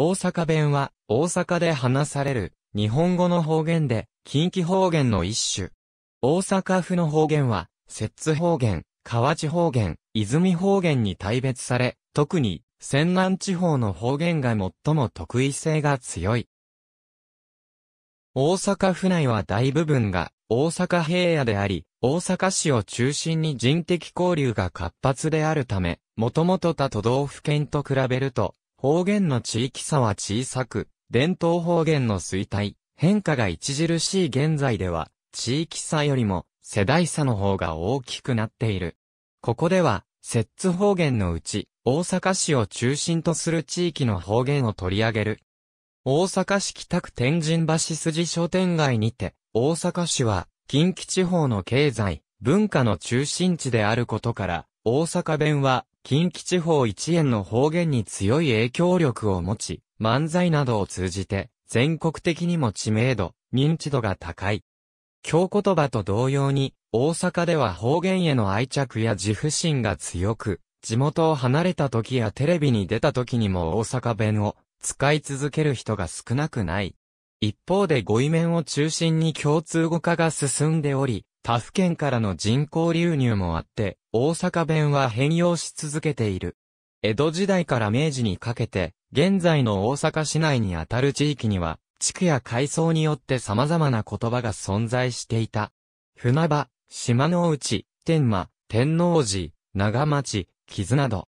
大阪弁は、大阪で話される、日本語の方言で、近畿方言の一種。大阪府の方言は、摂津方言、河内方言、泉方言に大別され、特に、泉南地方の方言が最も特異性が強い。大阪府内は大部分が、大阪平野であり、大阪市を中心に人的交流が活発であるため、もともと他都道府県と比べると、方言の地域差は小さく、伝統方言の衰退、変化が著しい現在では、地域差よりも世代差の方が大きくなっている。ここでは、摂津方言のうち、大阪市を中心とする地域の方言を取り上げる。大阪市北区天神橋筋商店街にて、大阪市は、近畿地方の経済、文化の中心地であることから、大阪弁は、近畿地方一円の方言に強い影響力を持ち、漫才などを通じて、全国的にも知名度、認知度が高い。京言葉と同様に、大阪では方言への愛着や自負心が強く、地元を離れた時やテレビに出た時にも大阪弁を使い続ける人が少なくない。一方で語彙面を中心に共通語化が進んでおり、他府県からの人口流入もあって、大阪弁は変容し続けている。江戸時代から明治にかけて、現在の大阪市内にあたる地域には、地区や階層によって様々な言葉が存在していた。船場、島の内、天馬、天王寺、長町、傷など。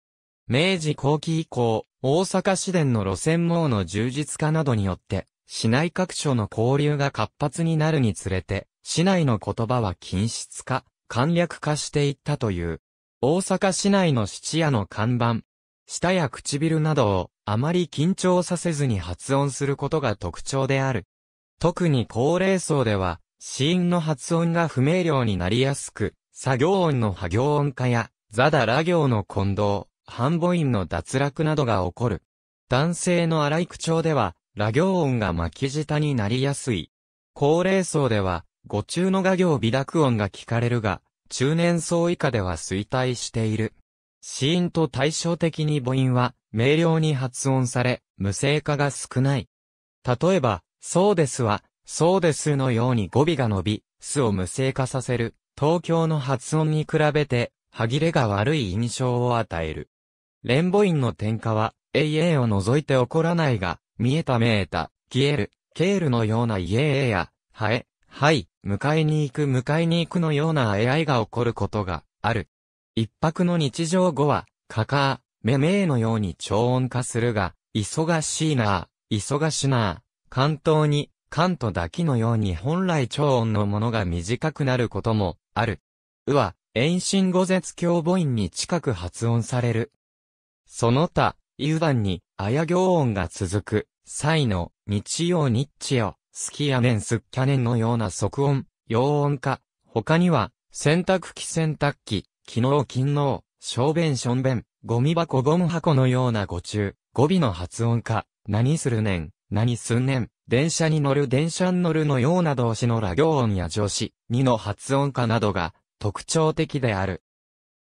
明治後期以降、大阪市電の路線網の充実化などによって、市内各所の交流が活発になるにつれて、市内の言葉は禁止化、簡略化していったという。大阪市内の質屋の看板、舌や唇などをあまり緊張させずに発音することが特徴である。特に高齢層では、死因の発音が不明瞭になりやすく、作業音の波行音化や、ザダラ行の混同、半母音の脱落などが起こる。男性の荒い口調では、ラ行音が巻き舌になりやすい。高齢層では、五中の画行微濁音が聞かれるが、中年層以下では衰退している。死因と対照的に母音は、明瞭に発音され、無声化が少ない。例えば、そうですは、そうですのように語尾が伸び、巣を無声化させる、東京の発音に比べて、歯切れが悪い印象を与える。連母音の点化は、えいえを除いて起こらないが、見えた見えた、消える、ケールのようなイエーや、はえ、はい、迎えに行く迎えに行くのような出会いが起こることがある。一泊の日常後は、かかめめーのように超音化するが、忙しいなぁ、忙しなぁ、関東に、関東だけのように本来超音のものが短くなることもある。うは、遠心語絶教母音に近く発音される。その他、夕断に、あや行音が続く、際の、日曜日曜。スキヤネンスキャネンのような即音、陽音化。他には、洗濯機洗濯機、機能勤能、小便小便、ゴミ箱ゴム箱のような語中、語尾の発音化、何するねん、何すんねん、電車に乗る電車に乗るのような動詞の羅行音や助詞、2の発音化などが特徴的である。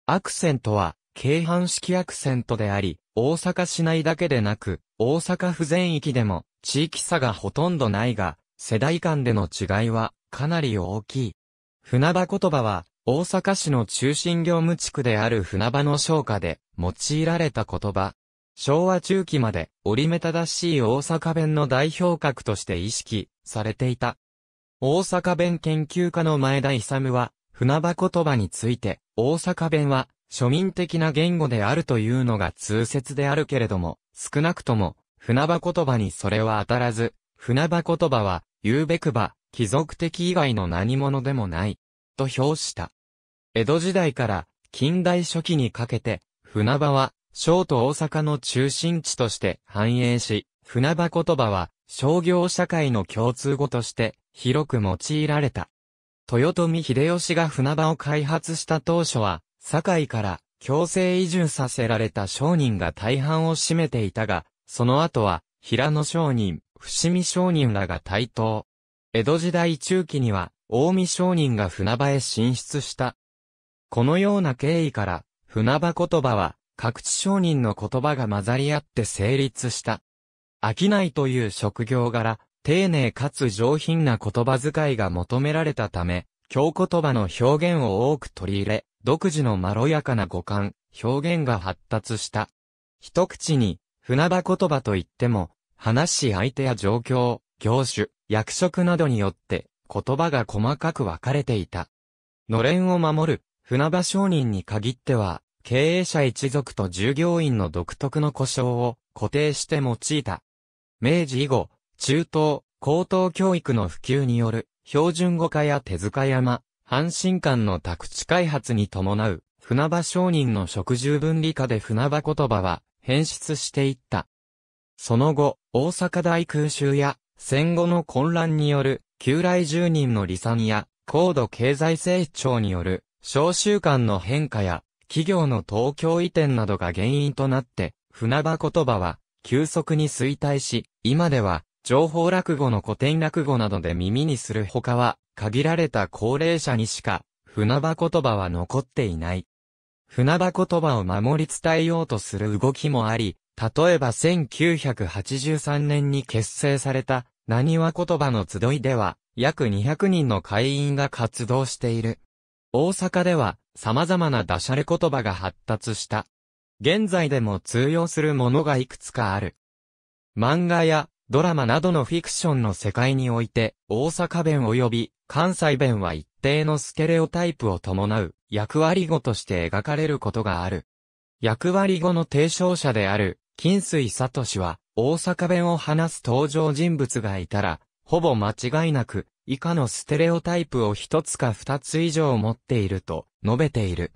アクセントは、京阪式アクセントであり、大阪市内だけでなく、大阪府全域でも、地域差がほとんどないが、世代間での違いはかなり大きい。船場言葉は、大阪市の中心業務地区である船場の商家で用いられた言葉。昭和中期まで折り目正しい大阪弁の代表格として意識されていた。大阪弁研究家の前田勇は、船場言葉について、大阪弁は庶民的な言語であるというのが通説であるけれども、少なくとも船場言葉にそれは当たらず、船場言葉は、言うべくば、貴族的以外の何者でもない、と評した。江戸時代から近代初期にかけて、船場は、小都大阪の中心地として繁栄し、船場言葉は、商業社会の共通語として、広く用いられた。豊臣秀吉が船場を開発した当初は、堺から強制移住させられた商人が大半を占めていたが、その後は、平野商人、伏見商人らが台頭。江戸時代中期には、大見商人が船場へ進出した。このような経緯から、船場言葉は、各地商人の言葉が混ざり合って成立した。商いという職業柄、丁寧かつ上品な言葉遣いが求められたため、京言葉の表現を多く取り入れ、独自のまろやかな語感、表現が発達した。一口に、船場言葉といっても、話し相手や状況、業種、役職などによって言葉が細かく分かれていた。のれんを守る、船場商人に限っては、経営者一族と従業員の独特の故障を固定して用いた。明治以後、中東、高等教育の普及による標準語化や手塚山、阪神間の宅地開発に伴う船場商人の食従分離化で船場言葉は変質していった。その後、大阪大空襲や戦後の混乱による旧来住人の離散や高度経済成長による商習慣の変化や企業の東京移転などが原因となって船場言葉は急速に衰退し、今では情報落語の古典落語などで耳にする他は限られた高齢者にしか船場言葉は残っていない。船場言葉を守り伝えようとする動きもあり、例えば1983年に結成された、何は言葉の集いでは、約200人の会員が活動している。大阪では、様々なダシャレ言葉が発達した。現在でも通用するものがいくつかある。漫画やドラマなどのフィクションの世界において、大阪弁及び関西弁は一定のステレオタイプを伴う役割語として描かれることがある。役割語の提唱者である、金水聡は、大阪弁を話す登場人物がいたら、ほぼ間違いなく、以下のステレオタイプを一つか二つ以上持っていると述べている。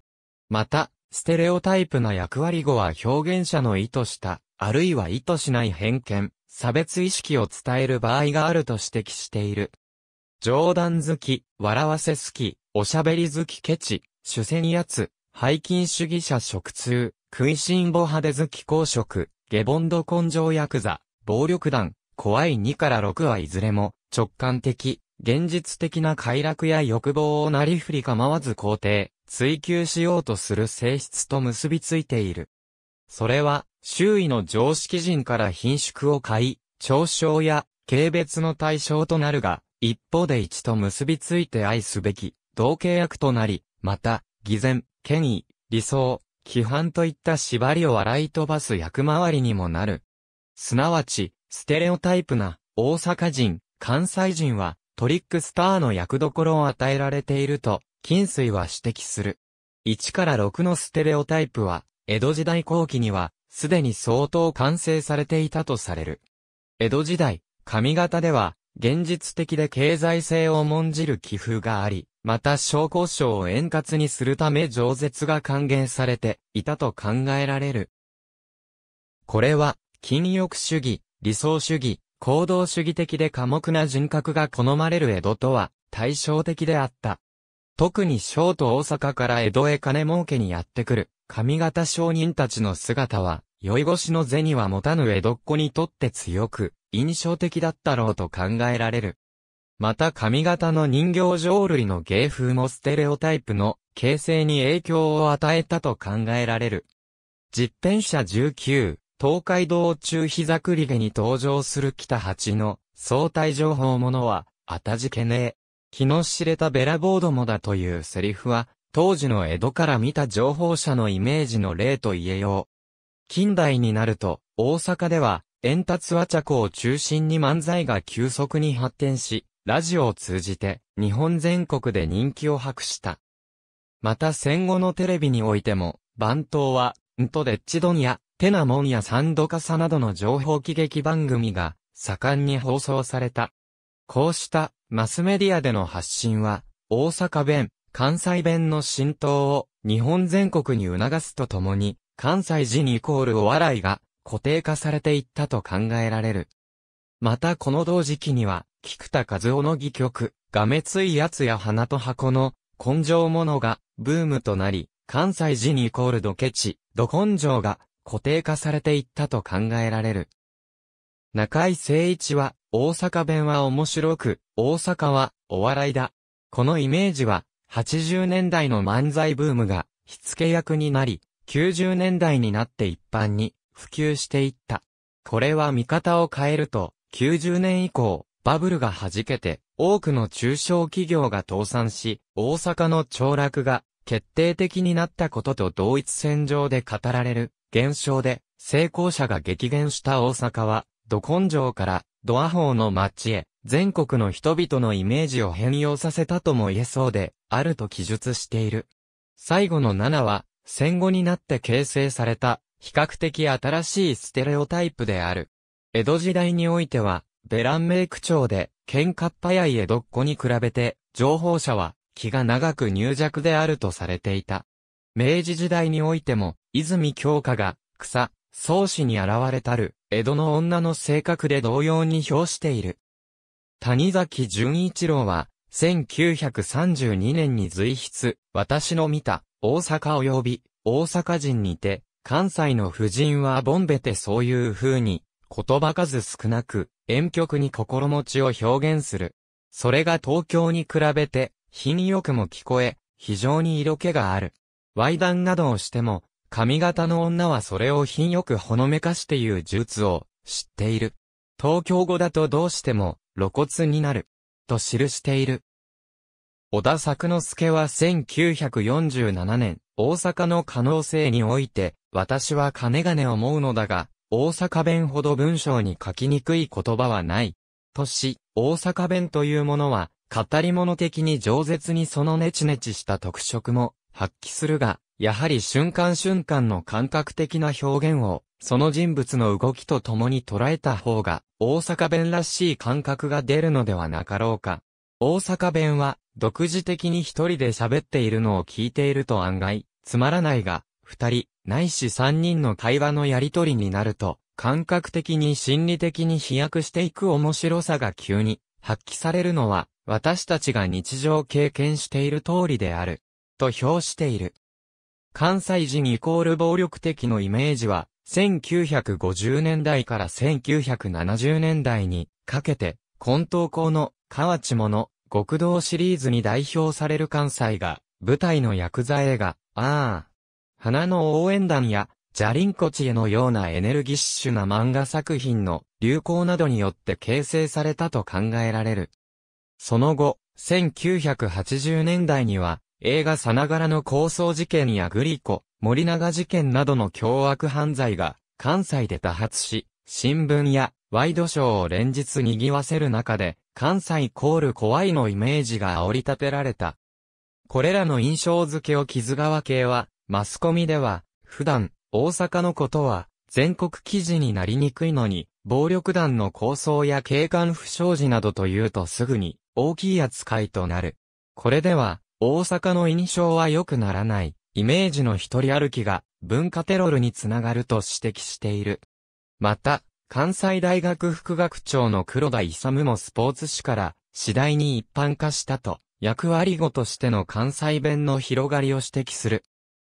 また、ステレオタイプな役割語は表現者の意図した、あるいは意図しない偏見、差別意識を伝える場合があると指摘している。冗談好き、笑わせ好き、おしゃべり好きケチ、主戦やつ、背筋主義者食通、食いしんぼ派手好き公職、ゲボンド根性ヤクザ、暴力団、怖い2から6はいずれも、直感的、現実的な快楽や欲望をなりふり構わず肯定、追求しようとする性質と結びついている。それは、周囲の常識人から品縮を買い、嘲笑や軽蔑の対象となるが、一方で一と結びついて愛すべき、同契約となり、また、偽善、権威、理想、規範といった縛りを洗い飛ばす役回りにもなる。すなわち、ステレオタイプな、大阪人、関西人は、トリックスターの役どころを与えられていると、金水は指摘する。1から6のステレオタイプは、江戸時代後期には、すでに相当完成されていたとされる。江戸時代、上方では、現実的で経済性を重んじる寄付があり、また商工賞を円滑にするため饒舌が還元されていたと考えられる。これは、禁欲主義、理想主義、行動主義的で寡黙な人格が好まれる江戸とは対照的であった。特に小と大阪から江戸へ金儲けにやってくる、上方商人たちの姿は、酔い越しの銭は持たぬ江戸っ子にとって強く、印象的だったろうと考えられる。また髪型の人形浄瑠璃の芸風もステレオタイプの形成に影響を与えたと考えられる。実編者19、東海道中膝栗毛に登場する北八の相対情報ものは、あたじけねえ。気の知れたベラボーどもだというセリフは、当時の江戸から見た情報者のイメージの例と言えよう。近代になると、大阪では、円達和着を中心に漫才が急速に発展し、ラジオを通じて日本全国で人気を博した。また戦後のテレビにおいても、番頭は、んとでっちどんや、てなもんやサンドカサなどの情報喜劇番組が盛んに放送された。こうしたマスメディアでの発信は、大阪弁、関西弁の浸透を日本全国に促すとともに、関西人イコールお笑いが固定化されていったと考えられる。またこの同時期には、菊田和夫の戯曲、がめついやつや花と箱の、根性ものが、ブームとなり、関西人イコールドケチ、ド根性が、固定化されていったと考えられる。中井誠一は、大阪弁は面白く、大阪は、お笑いだ。このイメージは、80年代の漫才ブームが、火付け役になり、90年代になって一般に、普及していった。これは見方を変えると、90年以降、バブルが弾けて、多くの中小企業が倒産し、大阪の凋落が決定的になったことと同一線上で語られる現象で、成功者が激減した大阪は、ど根性からドアホーの街へ、全国の人々のイメージを変容させたとも言えそうで、あると記述している。最後の7は、戦後になって形成された比較的新しいステレオタイプである。江戸時代においては、ベランメイク町で、喧嘩っ早い江戸っ子に比べて、情報者は、気が長く入弱であるとされていた。明治時代においても、泉京香が、草、草子に現れたる、江戸の女の性格で同様に表している。谷崎潤一郎は、1932年に随筆、私の見た、大阪及び、大阪人にて、関西の婦人はボンベてそういう風に、言葉数少なく、遠曲に心持ちを表現する。それが東京に比べて、品よくも聞こえ、非常に色気がある。ワイダンなどをしても、髪型の女はそれを品よくほのめかしていう術を知っている。東京語だとどうしても露骨になる。と記している。小田作之助は1947年、大阪の可能性において、私は金々思うのだが、大阪弁ほど文章に書きにくい言葉はない。とし、大阪弁というものは、語り物的に饒舌にそのネチネチした特色も発揮するが、やはり瞬間瞬間の感覚的な表現を、その人物の動きと共に捉えた方が、大阪弁らしい感覚が出るのではなかろうか。大阪弁は、独自的に一人で喋っているのを聞いていると案外、つまらないが、二人、ないし三人の会話のやりとりになると、感覚的に心理的に飛躍していく面白さが急に発揮されるのは、私たちが日常経験している通りである、と評している。関西人イコール暴力的のイメージは、1950年代から1970年代にかけて、混沌校の河内もの、極道シリーズに代表される関西が、舞台の薬剤映画、ああ。花の応援団や、ジャリンコチエのようなエネルギッシュな漫画作品の流行などによって形成されたと考えられる。その後、1980年代には、映画さながらの抗争事件やグリコ、森永事件などの凶悪犯罪が関西で多発し、新聞やワイドショーを連日賑わせる中で、関西コール怖いのイメージが煽り立てられた。これらの印象付けを木津川系は、マスコミでは、普段、大阪のことは、全国記事になりにくいのに、暴力団の構想や警官不祥事などというとすぐに、大きい扱いとなる。これでは、大阪の印象は良くならない、イメージの一人歩きが、文化テロルにつながると指摘している。また、関西大学副学長の黒田勇もスポーツ紙から、次第に一般化したと、役割語としての関西弁の広がりを指摘する。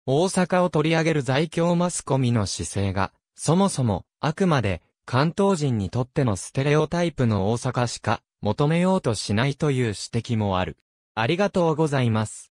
大阪を取り上げる在京マスコミの姿勢が、そもそも、あくまで、関東人にとってのステレオタイプの大阪しか、求めようとしないという指摘もある。ありがとうございます。